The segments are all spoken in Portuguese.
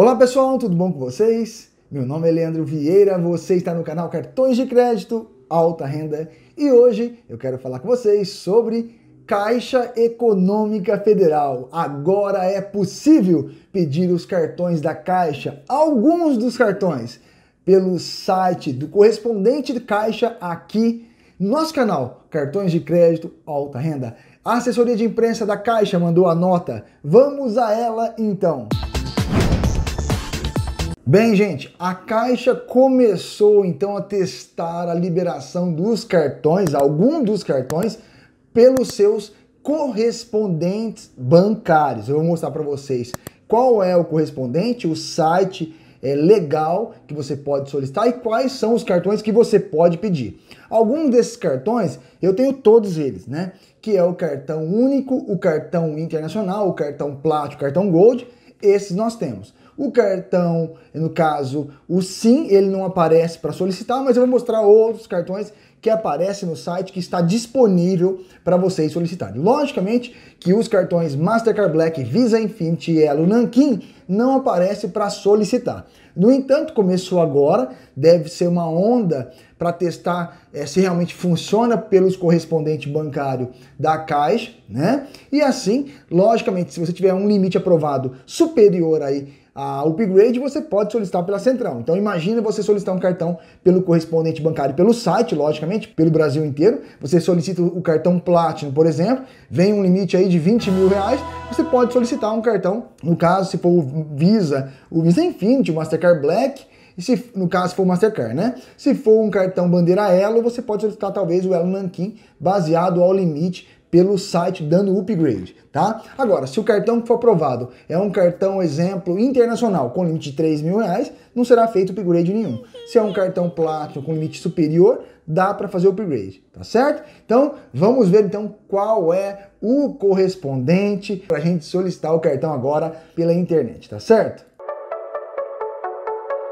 Olá pessoal, tudo bom com vocês? Meu nome é Leandro Vieira, você está no canal Cartões de Crédito Alta Renda e hoje eu quero falar com vocês sobre Caixa Econômica Federal. Agora é possível pedir os cartões da Caixa, alguns dos cartões, pelo site do correspondente de Caixa aqui no nosso canal Cartões de Crédito Alta Renda. A assessoria de imprensa da Caixa mandou a nota. Vamos a ela então. Música Bem, gente, a Caixa começou então a testar a liberação dos cartões, algum dos cartões, pelos seus correspondentes bancários. Eu vou mostrar para vocês qual é o correspondente, o site é, legal que você pode solicitar e quais são os cartões que você pode pedir. Alguns desses cartões, eu tenho todos eles, né? Que é o cartão único, o cartão internacional, o cartão plástico, o cartão gold, esses nós temos. O cartão, no caso, o SIM, ele não aparece para solicitar, mas eu vou mostrar outros cartões que aparecem no site que está disponível para vocês solicitarem. Logicamente que os cartões Mastercard Black, Visa Infinity e Elo Nankin não aparecem para solicitar. No entanto, começou agora, deve ser uma onda para testar é, se realmente funciona pelos correspondente bancário da Caixa, né? E assim, logicamente, se você tiver um limite aprovado superior aí a upgrade você pode solicitar pela central. Então imagina você solicitar um cartão pelo correspondente bancário, pelo site, logicamente, pelo Brasil inteiro. Você solicita o cartão Platinum, por exemplo, vem um limite aí de 20 mil reais, você pode solicitar um cartão, no caso, se for o Visa, o Visa Infinity, o Mastercard Black, e se, no caso, for o Mastercard, né? Se for um cartão bandeira Elo, você pode solicitar talvez o Elo Nankin, baseado ao limite pelo site dando upgrade, tá? Agora, se o cartão que for aprovado é um cartão, exemplo, internacional com limite de 3 mil reais, não será feito upgrade nenhum. Se é um cartão Platinum com limite superior, dá para fazer upgrade, tá certo? Então, vamos ver então qual é o correspondente para a gente solicitar o cartão agora pela internet, tá certo?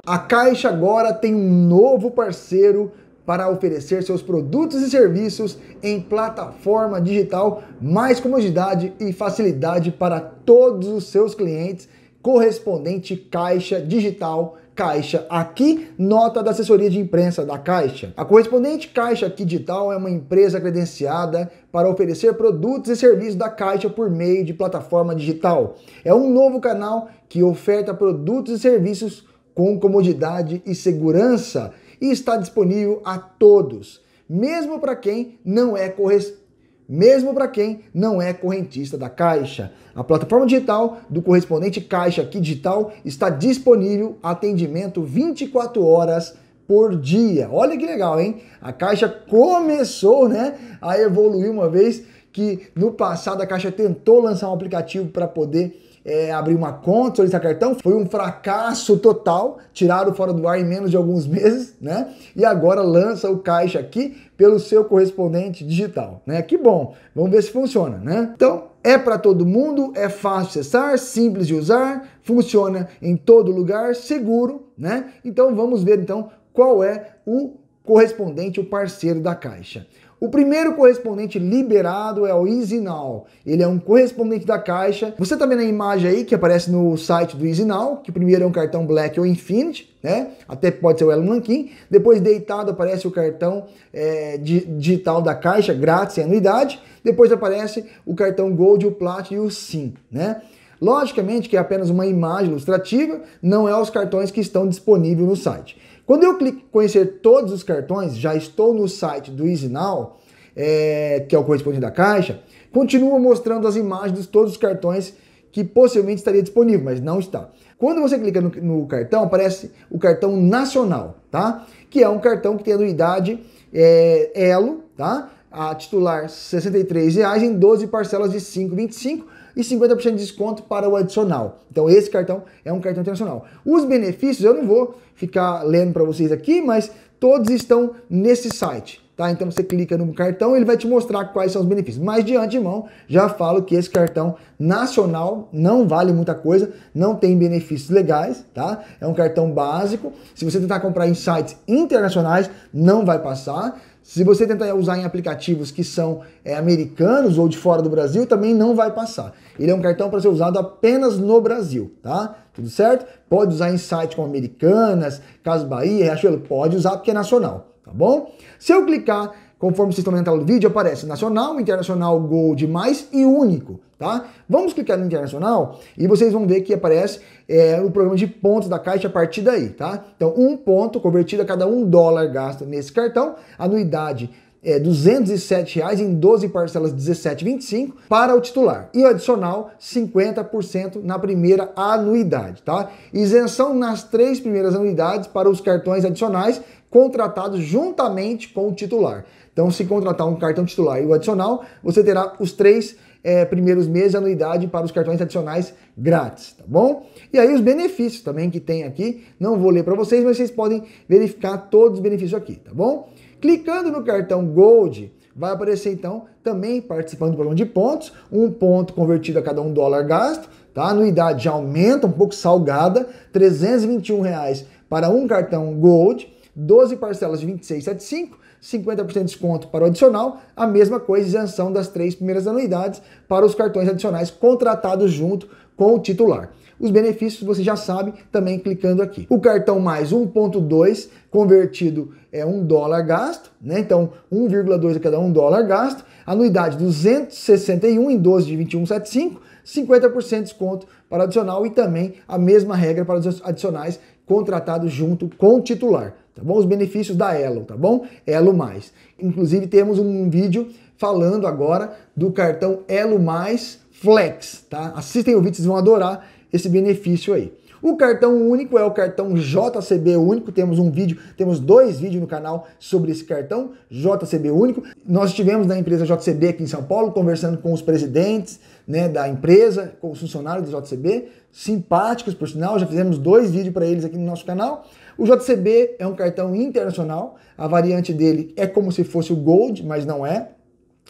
A Caixa agora tem um novo parceiro para oferecer seus produtos e serviços em plataforma digital, mais comodidade e facilidade para todos os seus clientes, correspondente caixa digital Caixa Aqui, nota da assessoria de imprensa da Caixa. A correspondente Caixa Aqui Digital é uma empresa credenciada para oferecer produtos e serviços da Caixa por meio de plataforma digital. É um novo canal que oferta produtos e serviços com comodidade e segurança e está disponível a todos, mesmo para quem não é correspondente mesmo para quem não é correntista da Caixa. A plataforma digital do correspondente Caixa aqui digital está disponível atendimento 24 horas por dia. Olha que legal, hein? A Caixa começou, né, a evoluir uma vez que no passado a Caixa tentou lançar um aplicativo para poder é, abrir uma conta, solicitar cartão. Foi um fracasso total, tiraram fora do ar em menos de alguns meses, né? E agora lança o caixa aqui pelo seu correspondente digital, né? Que bom, vamos ver se funciona, né? Então, é para todo mundo, é fácil acessar, simples de usar, funciona em todo lugar, seguro, né? Então, vamos ver então qual é o correspondente, o parceiro da caixa. O primeiro correspondente liberado é o EasyNow. Ele é um correspondente da Caixa. Você tá vendo a imagem aí que aparece no site do EasyNow, que primeiro é um cartão Black ou Infinity, né? Até pode ser o Elon Lanquin. Depois, deitado, aparece o cartão é, digital da Caixa, grátis, e anuidade. Depois aparece o cartão Gold, o Platinum e o SIM, né? Logicamente que é apenas uma imagem ilustrativa, não é os cartões que estão disponíveis no site. Quando eu clico em conhecer todos os cartões, já estou no site do EasyNow, é, que é o correspondente da caixa, continua mostrando as imagens de todos os cartões que possivelmente estaria disponível, mas não está. Quando você clica no, no cartão, aparece o cartão nacional, tá? Que é um cartão que tem anuidade é, elo, tá? a titular R$ 63,00 em 12 parcelas de 5,25 e 50% de desconto para o adicional. Então esse cartão é um cartão internacional. Os benefícios eu não vou ficar lendo para vocês aqui, mas todos estão nesse site. Tá? Então você clica no cartão ele vai te mostrar quais são os benefícios. Mas de antemão, já falo que esse cartão nacional não vale muita coisa, não tem benefícios legais, tá? É um cartão básico. Se você tentar comprar em sites internacionais, não vai passar. Se você tentar usar em aplicativos que são é, americanos ou de fora do Brasil, também não vai passar. Ele é um cartão para ser usado apenas no Brasil, tá? Tudo certo? Pode usar em site como Americanas, Casas Bahia, Riachuelo, pode usar porque é nacional, tá bom? Se eu clicar Conforme vocês estão na entrada do vídeo, aparece nacional, internacional, gold, mais e único, tá? Vamos clicar no internacional e vocês vão ver que aparece é, o programa de pontos da Caixa a partir daí, tá? Então, um ponto convertido a cada um dólar gasto nesse cartão, anuidade é, R$ 207,00 em 12 parcelas 17,25 para o titular. E o adicional, 50% na primeira anuidade, tá? Isenção nas três primeiras anuidades para os cartões adicionais contratados juntamente com o titular. Então, se contratar um cartão titular e o adicional, você terá os três é, primeiros meses de anuidade para os cartões adicionais grátis, tá bom? E aí os benefícios também que tem aqui, não vou ler para vocês, mas vocês podem verificar todos os benefícios aqui, tá bom? Clicando no cartão Gold, vai aparecer então também participando do programa de pontos, um ponto convertido a cada um dólar gasto, tá? A anuidade já aumenta, um pouco salgada, R$ 321 reais para um cartão Gold, 12 parcelas de 26,75, 50% de desconto para o adicional, a mesma coisa isenção das três primeiras anuidades para os cartões adicionais contratados junto com o titular. Os benefícios você já sabe também clicando aqui. O cartão mais 1.2 convertido é um dólar gasto, né? Então 1,2 a cada um dólar gasto. Anuidade 261 em 12 de 21,75, 50% de desconto para adicional e também a mesma regra para os adicionais contratados junto com o titular tá bom? Os benefícios da Elo, tá bom? Elo Mais. Inclusive temos um vídeo falando agora do cartão Elo Mais Flex, tá? Assistem o vídeo, vocês vão adorar esse benefício aí. O cartão único é o cartão JCB único. Temos um vídeo, temos dois vídeos no canal sobre esse cartão JCB único. Nós estivemos na empresa JCB aqui em São Paulo conversando com os presidentes né, da empresa, com os funcionários da JCB, simpáticos por sinal. Já fizemos dois vídeos para eles aqui no nosso canal. O JCB é um cartão internacional. A variante dele é como se fosse o Gold, mas não é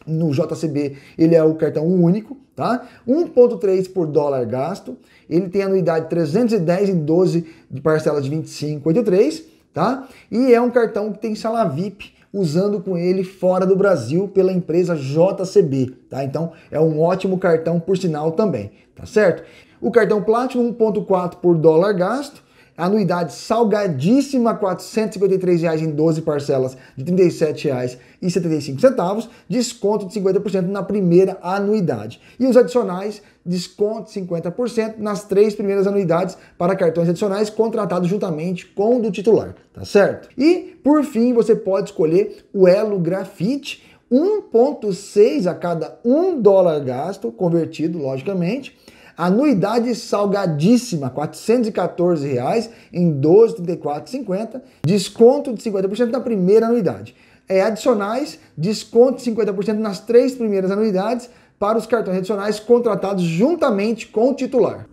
no JCB ele é o cartão único, tá? 1.3 por dólar gasto, ele tem anuidade 310 em 12 de parcelas de 25,83, tá? E é um cartão que tem sala VIP usando com ele fora do Brasil pela empresa JCB, tá? Então é um ótimo cartão por sinal também, tá certo? O cartão Platinum 1.4 por dólar gasto anuidade salgadíssima, R$ 453,00 em 12 parcelas de R$ 37,75, desconto de 50% na primeira anuidade. E os adicionais, desconto de 50% nas três primeiras anuidades para cartões adicionais contratados juntamente com o do titular, tá certo? E, por fim, você pode escolher o Elo Grafite, 1,6 a cada 1 dólar gasto, convertido, logicamente, Anuidade salgadíssima, R$ 414,00 em 12,34,50. Desconto de 50% na primeira anuidade. É, adicionais, desconto de 50% nas três primeiras anuidades para os cartões adicionais contratados juntamente com o titular.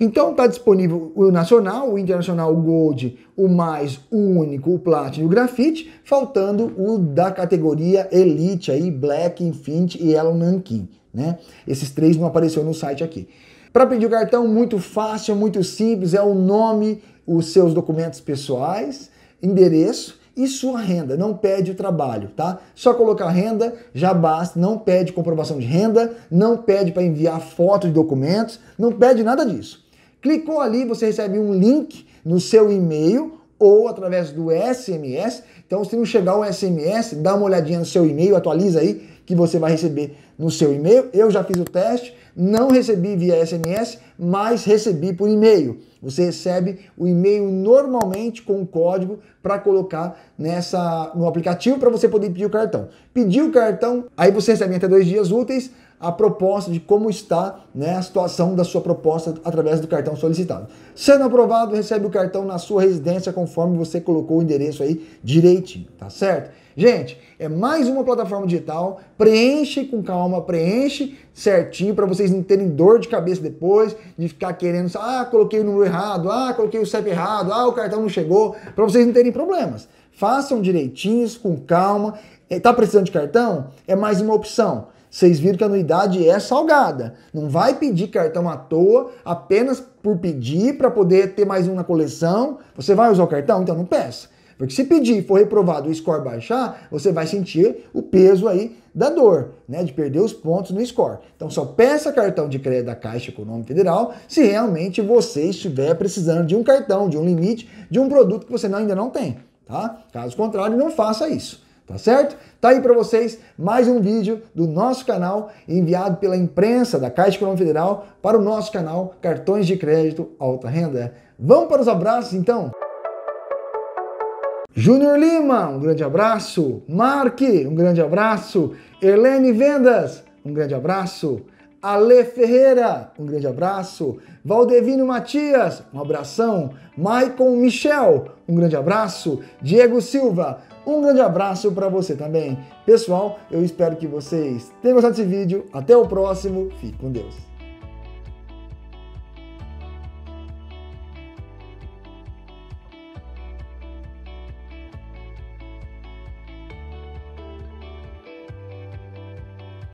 Então está disponível o nacional, o internacional, o gold, o mais, o único, o platinum e o grafite, faltando o da categoria elite aí, black, infinity e Elon nankin, né? Esses três não apareceram no site aqui. Para pedir o cartão, muito fácil, é muito simples, é o nome, os seus documentos pessoais, endereço e sua renda, não pede o trabalho, tá? Só colocar renda, já basta, não pede comprovação de renda, não pede para enviar foto de documentos, não pede nada disso. Clicou ali, você recebe um link no seu e-mail ou através do SMS. Então, se não chegar o SMS, dá uma olhadinha no seu e-mail, atualiza aí que você vai receber no seu e-mail. Eu já fiz o teste, não recebi via SMS, mas recebi por e-mail. Você recebe o e-mail normalmente com o código para colocar nessa no aplicativo para você poder pedir o cartão. Pedir o cartão, aí você recebe até dois dias úteis a proposta de como está né, a situação da sua proposta através do cartão solicitado. Sendo aprovado, recebe o cartão na sua residência conforme você colocou o endereço aí direitinho, tá certo? Gente, é mais uma plataforma digital. Preenche com calma, preenche certinho para vocês não terem dor de cabeça depois de ficar querendo, ah, coloquei o número errado, ah, coloquei o CEP errado, ah, o cartão não chegou, para vocês não terem problemas. Façam direitinhos, com calma. É, tá precisando de cartão? É mais uma opção. Vocês viram que a anuidade é salgada. Não vai pedir cartão à toa apenas por pedir para poder ter mais um na coleção. Você vai usar o cartão? Então não peça. Porque se pedir for reprovado o score baixar, você vai sentir o peso aí da dor, né? De perder os pontos no score. Então só peça cartão de crédito da Caixa Econômica Federal se realmente você estiver precisando de um cartão, de um limite, de um produto que você não, ainda não tem, tá? Caso contrário, não faça isso tá certo? Tá aí para vocês mais um vídeo do nosso canal enviado pela imprensa da Caixa Econômica Federal para o nosso canal Cartões de Crédito Alta Renda. Vamos para os abraços então? Júnior Lima, um grande abraço. Mark, um grande abraço. Helene Vendas, um grande abraço. Ale Ferreira, um grande abraço. Valdevino Matias, um abração. Maicon Michel, um grande abraço. Diego Silva, um grande abraço para você também. Pessoal, eu espero que vocês tenham gostado desse vídeo. Até o próximo. Fique com Deus.